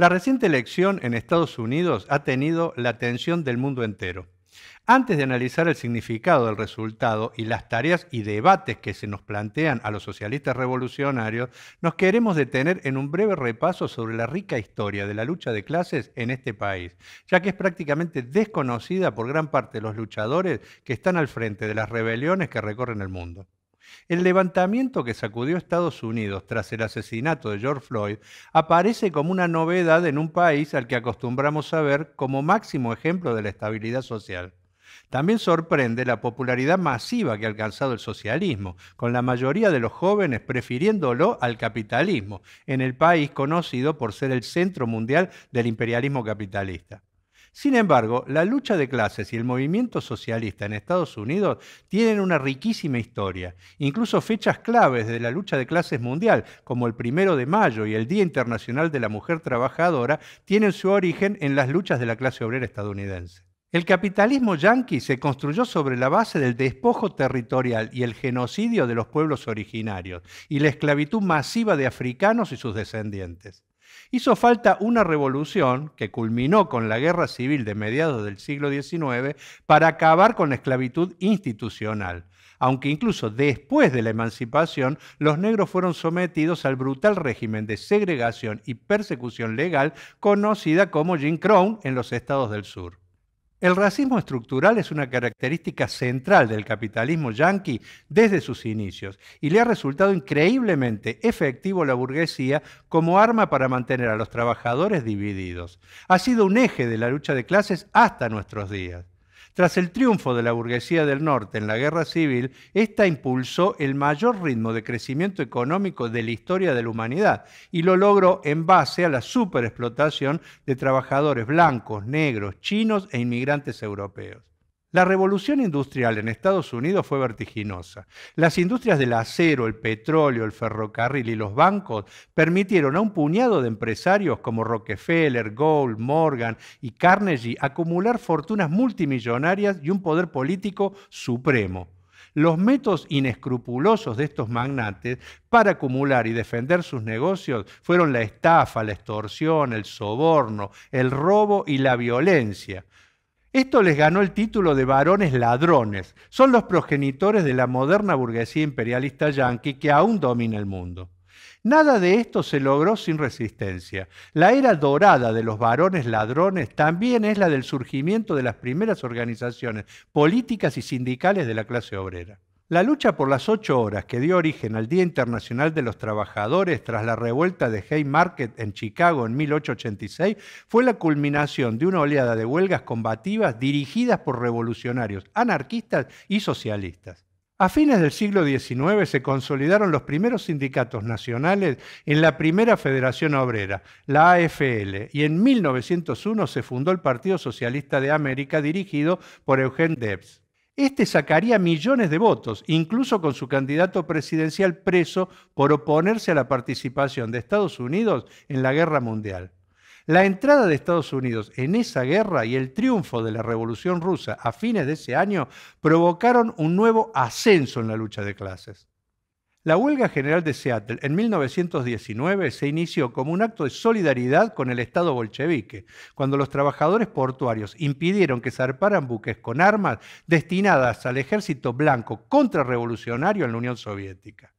La reciente elección en Estados Unidos ha tenido la atención del mundo entero. Antes de analizar el significado del resultado y las tareas y debates que se nos plantean a los socialistas revolucionarios, nos queremos detener en un breve repaso sobre la rica historia de la lucha de clases en este país, ya que es prácticamente desconocida por gran parte de los luchadores que están al frente de las rebeliones que recorren el mundo. El levantamiento que sacudió Estados Unidos tras el asesinato de George Floyd aparece como una novedad en un país al que acostumbramos a ver como máximo ejemplo de la estabilidad social. También sorprende la popularidad masiva que ha alcanzado el socialismo, con la mayoría de los jóvenes prefiriéndolo al capitalismo, en el país conocido por ser el centro mundial del imperialismo capitalista. Sin embargo, la lucha de clases y el movimiento socialista en Estados Unidos tienen una riquísima historia, incluso fechas claves de la lucha de clases mundial, como el primero de mayo y el Día Internacional de la Mujer Trabajadora, tienen su origen en las luchas de la clase obrera estadounidense. El capitalismo yanqui se construyó sobre la base del despojo territorial y el genocidio de los pueblos originarios y la esclavitud masiva de africanos y sus descendientes hizo falta una revolución que culminó con la guerra civil de mediados del siglo XIX para acabar con la esclavitud institucional, aunque incluso después de la emancipación los negros fueron sometidos al brutal régimen de segregación y persecución legal conocida como Jim Crow en los estados del sur. El racismo estructural es una característica central del capitalismo yanqui desde sus inicios y le ha resultado increíblemente efectivo la burguesía como arma para mantener a los trabajadores divididos. Ha sido un eje de la lucha de clases hasta nuestros días. Tras el triunfo de la burguesía del norte en la guerra civil, esta impulsó el mayor ritmo de crecimiento económico de la historia de la humanidad y lo logró en base a la superexplotación de trabajadores blancos, negros, chinos e inmigrantes europeos. La revolución industrial en Estados Unidos fue vertiginosa. Las industrias del acero, el petróleo, el ferrocarril y los bancos permitieron a un puñado de empresarios como Rockefeller, Gould, Morgan y Carnegie acumular fortunas multimillonarias y un poder político supremo. Los métodos inescrupulosos de estos magnates para acumular y defender sus negocios fueron la estafa, la extorsión, el soborno, el robo y la violencia esto les ganó el título de varones ladrones. Son los progenitores de la moderna burguesía imperialista yanqui que aún domina el mundo. Nada de esto se logró sin resistencia. La era dorada de los varones ladrones también es la del surgimiento de las primeras organizaciones políticas y sindicales de la clase obrera. La lucha por las ocho horas que dio origen al Día Internacional de los Trabajadores tras la revuelta de Haymarket en Chicago en 1886 fue la culminación de una oleada de huelgas combativas dirigidas por revolucionarios, anarquistas y socialistas. A fines del siglo XIX se consolidaron los primeros sindicatos nacionales en la primera Federación Obrera, la AFL, y en 1901 se fundó el Partido Socialista de América dirigido por Eugene Debs. Este sacaría millones de votos, incluso con su candidato presidencial preso por oponerse a la participación de Estados Unidos en la guerra mundial. La entrada de Estados Unidos en esa guerra y el triunfo de la Revolución Rusa a fines de ese año provocaron un nuevo ascenso en la lucha de clases. La huelga general de Seattle en 1919 se inició como un acto de solidaridad con el Estado bolchevique, cuando los trabajadores portuarios impidieron que zarparan buques con armas destinadas al ejército blanco contrarrevolucionario en la Unión Soviética.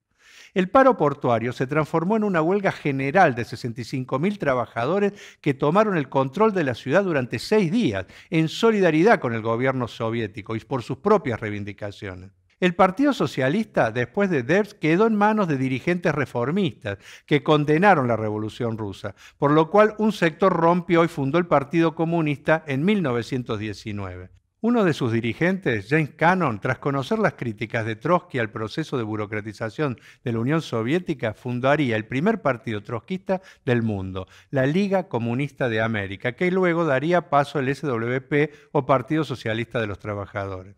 El paro portuario se transformó en una huelga general de 65.000 trabajadores que tomaron el control de la ciudad durante seis días en solidaridad con el gobierno soviético y por sus propias reivindicaciones. El Partido Socialista, después de Debs, quedó en manos de dirigentes reformistas que condenaron la Revolución Rusa, por lo cual un sector rompió y fundó el Partido Comunista en 1919. Uno de sus dirigentes, James Cannon, tras conocer las críticas de Trotsky al proceso de burocratización de la Unión Soviética, fundaría el primer partido trotskista del mundo, la Liga Comunista de América, que luego daría paso al SWP o Partido Socialista de los Trabajadores.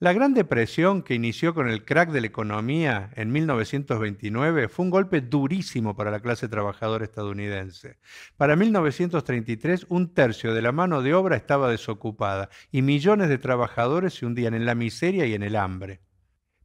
La Gran Depresión, que inició con el crack de la economía en 1929, fue un golpe durísimo para la clase trabajadora estadounidense. Para 1933, un tercio de la mano de obra estaba desocupada y millones de trabajadores se hundían en la miseria y en el hambre.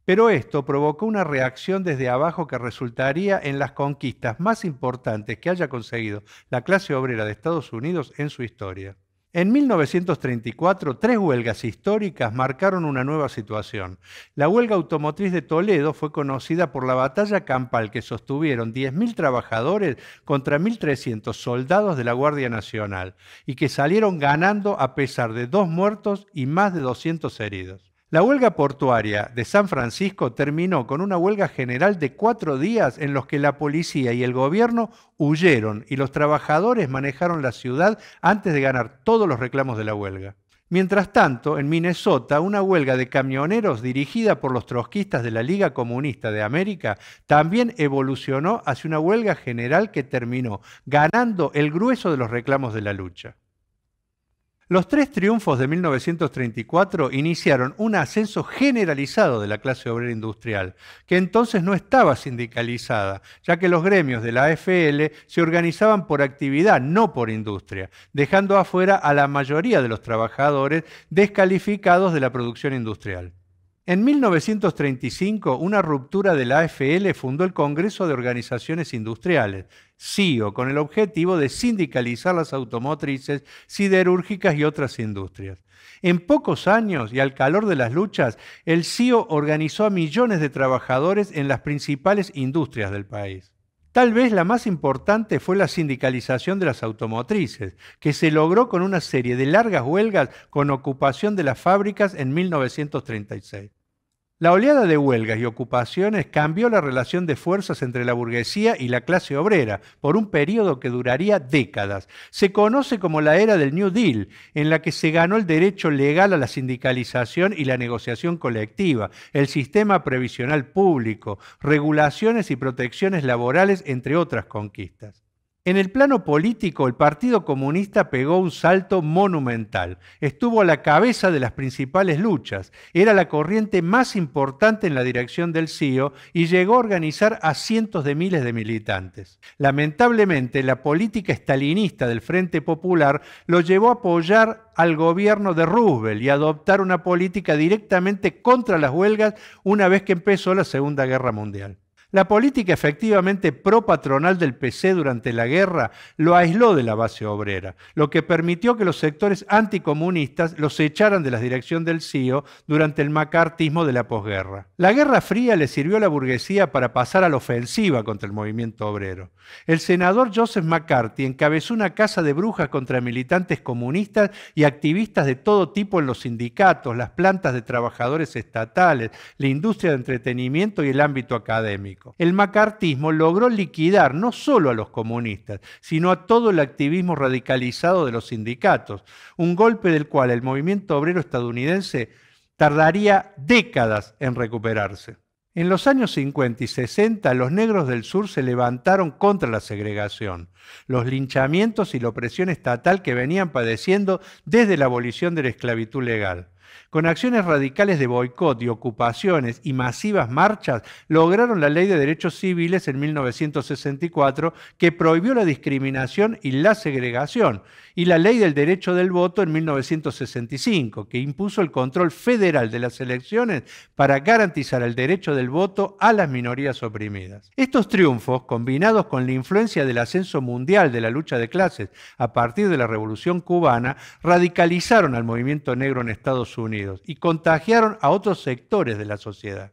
Pero esto provocó una reacción desde abajo que resultaría en las conquistas más importantes que haya conseguido la clase obrera de Estados Unidos en su historia. En 1934, tres huelgas históricas marcaron una nueva situación. La huelga automotriz de Toledo fue conocida por la batalla campal que sostuvieron 10.000 trabajadores contra 1.300 soldados de la Guardia Nacional y que salieron ganando a pesar de dos muertos y más de 200 heridos. La huelga portuaria de San Francisco terminó con una huelga general de cuatro días en los que la policía y el gobierno huyeron y los trabajadores manejaron la ciudad antes de ganar todos los reclamos de la huelga. Mientras tanto, en Minnesota, una huelga de camioneros dirigida por los trotskistas de la Liga Comunista de América también evolucionó hacia una huelga general que terminó ganando el grueso de los reclamos de la lucha. Los tres triunfos de 1934 iniciaron un ascenso generalizado de la clase obrera industrial, que entonces no estaba sindicalizada, ya que los gremios de la AFL se organizaban por actividad, no por industria, dejando afuera a la mayoría de los trabajadores descalificados de la producción industrial. En 1935, una ruptura de la AFL fundó el Congreso de Organizaciones Industriales, CIO, con el objetivo de sindicalizar las automotrices, siderúrgicas y otras industrias. En pocos años y al calor de las luchas, el CIO organizó a millones de trabajadores en las principales industrias del país. Tal vez la más importante fue la sindicalización de las automotrices, que se logró con una serie de largas huelgas con ocupación de las fábricas en 1936. La oleada de huelgas y ocupaciones cambió la relación de fuerzas entre la burguesía y la clase obrera por un periodo que duraría décadas. Se conoce como la era del New Deal, en la que se ganó el derecho legal a la sindicalización y la negociación colectiva, el sistema previsional público, regulaciones y protecciones laborales, entre otras conquistas. En el plano político, el Partido Comunista pegó un salto monumental. Estuvo a la cabeza de las principales luchas. Era la corriente más importante en la dirección del CIO y llegó a organizar a cientos de miles de militantes. Lamentablemente, la política estalinista del Frente Popular lo llevó a apoyar al gobierno de Roosevelt y a adoptar una política directamente contra las huelgas una vez que empezó la Segunda Guerra Mundial. La política efectivamente propatronal del PC durante la guerra lo aisló de la base obrera, lo que permitió que los sectores anticomunistas los echaran de la dirección del CIO durante el macartismo de la posguerra. La Guerra Fría le sirvió a la burguesía para pasar a la ofensiva contra el movimiento obrero. El senador Joseph McCarthy encabezó una casa de brujas contra militantes comunistas y activistas de todo tipo en los sindicatos, las plantas de trabajadores estatales, la industria de entretenimiento y el ámbito académico. El macartismo logró liquidar no solo a los comunistas, sino a todo el activismo radicalizado de los sindicatos, un golpe del cual el movimiento obrero estadounidense tardaría décadas en recuperarse. En los años 50 y 60 los negros del sur se levantaron contra la segregación, los linchamientos y la opresión estatal que venían padeciendo desde la abolición de la esclavitud legal. Con acciones radicales de boicot y ocupaciones y masivas marchas, lograron la Ley de Derechos Civiles en 1964 que prohibió la discriminación y la segregación, y la Ley del Derecho del Voto en 1965, que impuso el control federal de las elecciones para garantizar el derecho del voto a las minorías oprimidas. Estos triunfos, combinados con la influencia del ascenso mundial de la lucha de clases a partir de la Revolución cubana, radicalizaron al movimiento negro en Estados Unidos y contagiaron a otros sectores de la sociedad.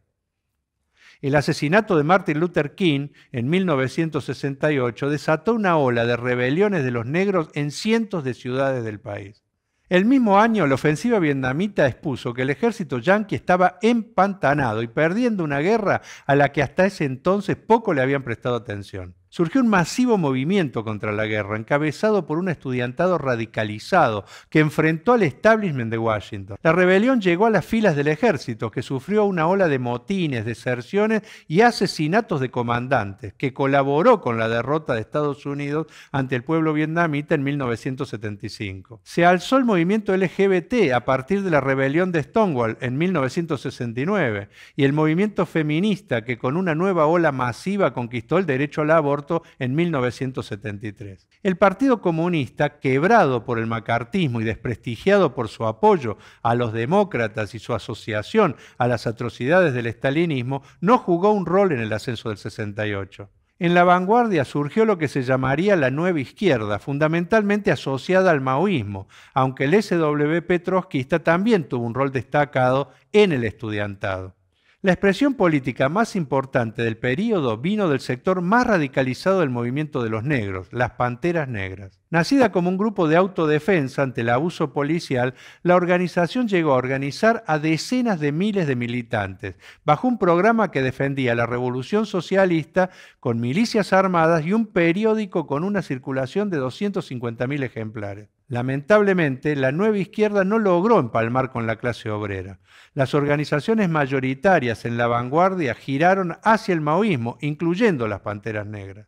El asesinato de Martin Luther King en 1968 desató una ola de rebeliones de los negros en cientos de ciudades del país. El mismo año, la ofensiva vietnamita expuso que el ejército yanqui estaba empantanado y perdiendo una guerra a la que hasta ese entonces poco le habían prestado atención surgió un masivo movimiento contra la guerra, encabezado por un estudiantado radicalizado que enfrentó al establishment de Washington. La rebelión llegó a las filas del ejército, que sufrió una ola de motines, deserciones y asesinatos de comandantes, que colaboró con la derrota de Estados Unidos ante el pueblo vietnamita en 1975. Se alzó el movimiento LGBT a partir de la rebelión de Stonewall en 1969 y el movimiento feminista que con una nueva ola masiva conquistó el derecho al aborto en 1973. El Partido Comunista, quebrado por el macartismo y desprestigiado por su apoyo a los demócratas y su asociación a las atrocidades del estalinismo, no jugó un rol en el ascenso del 68. En la vanguardia surgió lo que se llamaría la nueva izquierda, fundamentalmente asociada al maoísmo, aunque el SWP trotskista también tuvo un rol destacado en el estudiantado. La expresión política más importante del período vino del sector más radicalizado del movimiento de los negros, las Panteras Negras. Nacida como un grupo de autodefensa ante el abuso policial, la organización llegó a organizar a decenas de miles de militantes, bajo un programa que defendía la revolución socialista con milicias armadas y un periódico con una circulación de 250.000 ejemplares. Lamentablemente, la nueva izquierda no logró empalmar con la clase obrera. Las organizaciones mayoritarias en la vanguardia giraron hacia el maoísmo, incluyendo las Panteras Negras.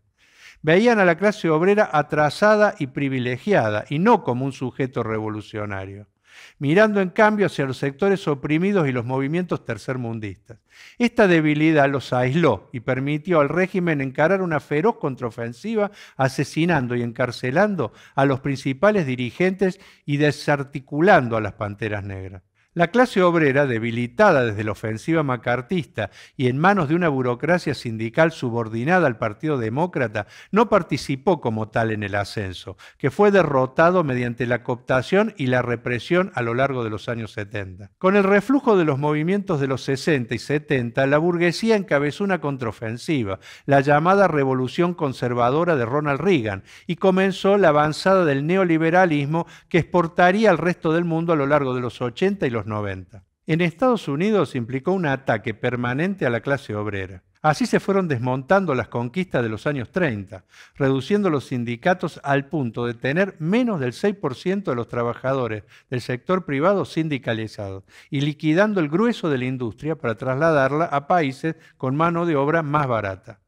Veían a la clase obrera atrasada y privilegiada, y no como un sujeto revolucionario mirando en cambio hacia los sectores oprimidos y los movimientos tercermundistas. Esta debilidad los aisló y permitió al régimen encarar una feroz contraofensiva asesinando y encarcelando a los principales dirigentes y desarticulando a las Panteras Negras. La clase obrera, debilitada desde la ofensiva macartista y en manos de una burocracia sindical subordinada al Partido Demócrata, no participó como tal en el ascenso, que fue derrotado mediante la cooptación y la represión a lo largo de los años 70. Con el reflujo de los movimientos de los 60 y 70, la burguesía encabezó una contraofensiva, la llamada Revolución Conservadora de Ronald Reagan, y comenzó la avanzada del neoliberalismo que exportaría al resto del mundo a lo largo de los 80 y los 90. En Estados Unidos implicó un ataque permanente a la clase obrera. Así se fueron desmontando las conquistas de los años 30, reduciendo los sindicatos al punto de tener menos del 6% de los trabajadores del sector privado sindicalizados y liquidando el grueso de la industria para trasladarla a países con mano de obra más barata.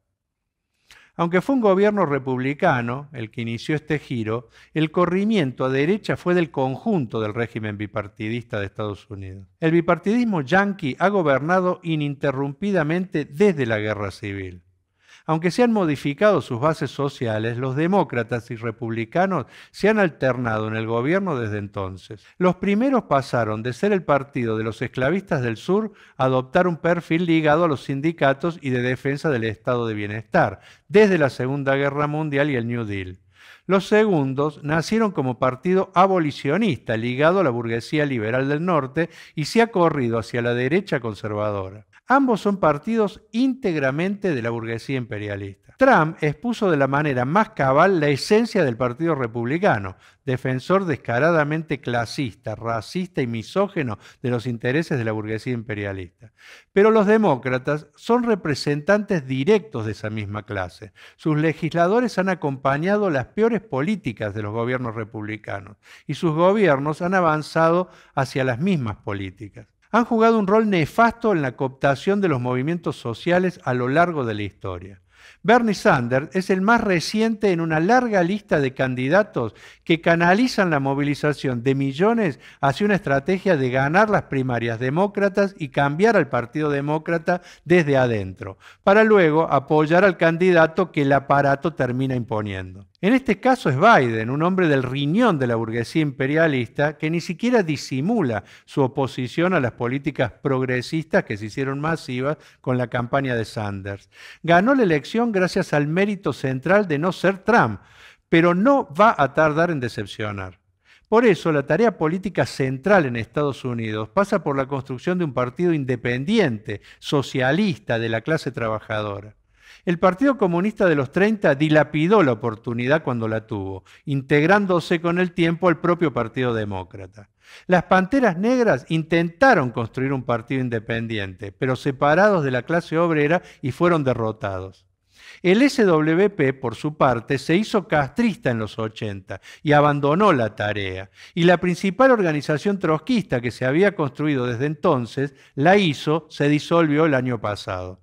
Aunque fue un gobierno republicano el que inició este giro, el corrimiento a derecha fue del conjunto del régimen bipartidista de Estados Unidos. El bipartidismo yanqui ha gobernado ininterrumpidamente desde la guerra civil. Aunque se han modificado sus bases sociales, los demócratas y republicanos se han alternado en el gobierno desde entonces. Los primeros pasaron de ser el partido de los esclavistas del sur a adoptar un perfil ligado a los sindicatos y de defensa del estado de bienestar, desde la Segunda Guerra Mundial y el New Deal. Los segundos nacieron como partido abolicionista ligado a la burguesía liberal del norte y se ha corrido hacia la derecha conservadora. Ambos son partidos íntegramente de la burguesía imperialista. Trump expuso de la manera más cabal la esencia del Partido Republicano, defensor descaradamente clasista, racista y misógeno de los intereses de la burguesía imperialista. Pero los demócratas son representantes directos de esa misma clase. Sus legisladores han acompañado las peores políticas de los gobiernos republicanos y sus gobiernos han avanzado hacia las mismas políticas han jugado un rol nefasto en la cooptación de los movimientos sociales a lo largo de la historia. Bernie Sanders es el más reciente en una larga lista de candidatos que canalizan la movilización de millones hacia una estrategia de ganar las primarias demócratas y cambiar al Partido Demócrata desde adentro, para luego apoyar al candidato que el aparato termina imponiendo. En este caso es Biden, un hombre del riñón de la burguesía imperialista que ni siquiera disimula su oposición a las políticas progresistas que se hicieron masivas con la campaña de Sanders. Ganó la elección gracias al mérito central de no ser Trump, pero no va a tardar en decepcionar. Por eso, la tarea política central en Estados Unidos pasa por la construcción de un partido independiente, socialista, de la clase trabajadora. El Partido Comunista de los 30 dilapidó la oportunidad cuando la tuvo, integrándose con el tiempo al propio Partido Demócrata. Las Panteras Negras intentaron construir un partido independiente, pero separados de la clase obrera y fueron derrotados. El SWP, por su parte, se hizo castrista en los 80 y abandonó la tarea. Y la principal organización trotskista que se había construido desde entonces, la hizo, se disolvió el año pasado.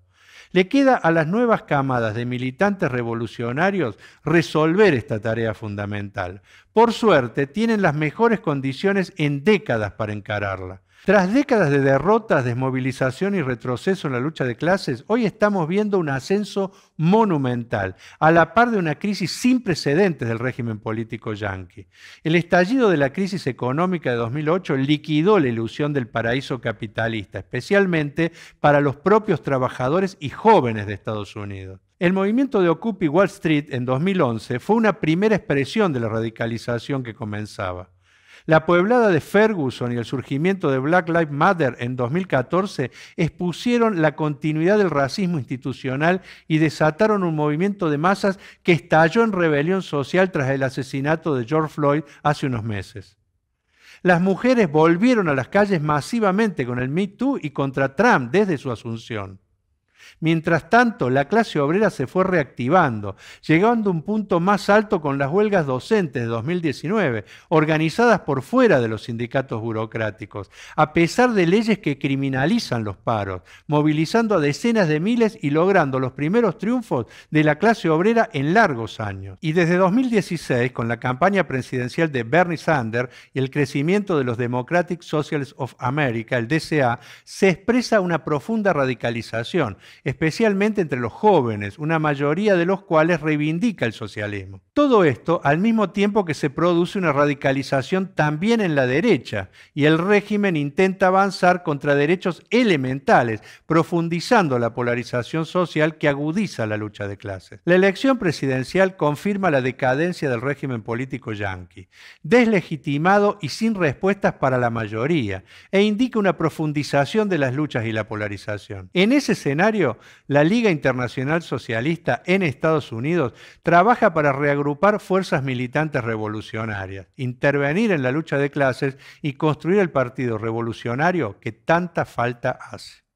Le queda a las nuevas camadas de militantes revolucionarios resolver esta tarea fundamental. Por suerte, tienen las mejores condiciones en décadas para encararla. Tras décadas de derrotas, desmovilización y retroceso en la lucha de clases, hoy estamos viendo un ascenso monumental, a la par de una crisis sin precedentes del régimen político yanqui. El estallido de la crisis económica de 2008 liquidó la ilusión del paraíso capitalista, especialmente para los propios trabajadores y jóvenes de Estados Unidos. El movimiento de Occupy Wall Street en 2011 fue una primera expresión de la radicalización que comenzaba. La pueblada de Ferguson y el surgimiento de Black Lives Matter en 2014 expusieron la continuidad del racismo institucional y desataron un movimiento de masas que estalló en rebelión social tras el asesinato de George Floyd hace unos meses. Las mujeres volvieron a las calles masivamente con el Me Too y contra Trump desde su asunción. Mientras tanto, la clase obrera se fue reactivando, llegando a un punto más alto con las huelgas docentes de 2019, organizadas por fuera de los sindicatos burocráticos, a pesar de leyes que criminalizan los paros, movilizando a decenas de miles y logrando los primeros triunfos de la clase obrera en largos años. Y desde 2016, con la campaña presidencial de Bernie Sanders y el crecimiento de los Democratic Socialists of America, el DCA, se expresa una profunda radicalización especialmente entre los jóvenes, una mayoría de los cuales reivindica el socialismo. Todo esto al mismo tiempo que se produce una radicalización también en la derecha y el régimen intenta avanzar contra derechos elementales, profundizando la polarización social que agudiza la lucha de clases. La elección presidencial confirma la decadencia del régimen político yanqui, deslegitimado y sin respuestas para la mayoría, e indica una profundización de las luchas y la polarización. En ese escenario, la Liga Internacional Socialista en Estados Unidos trabaja para reagrupar fuerzas militantes revolucionarias, intervenir en la lucha de clases y construir el partido revolucionario que tanta falta hace.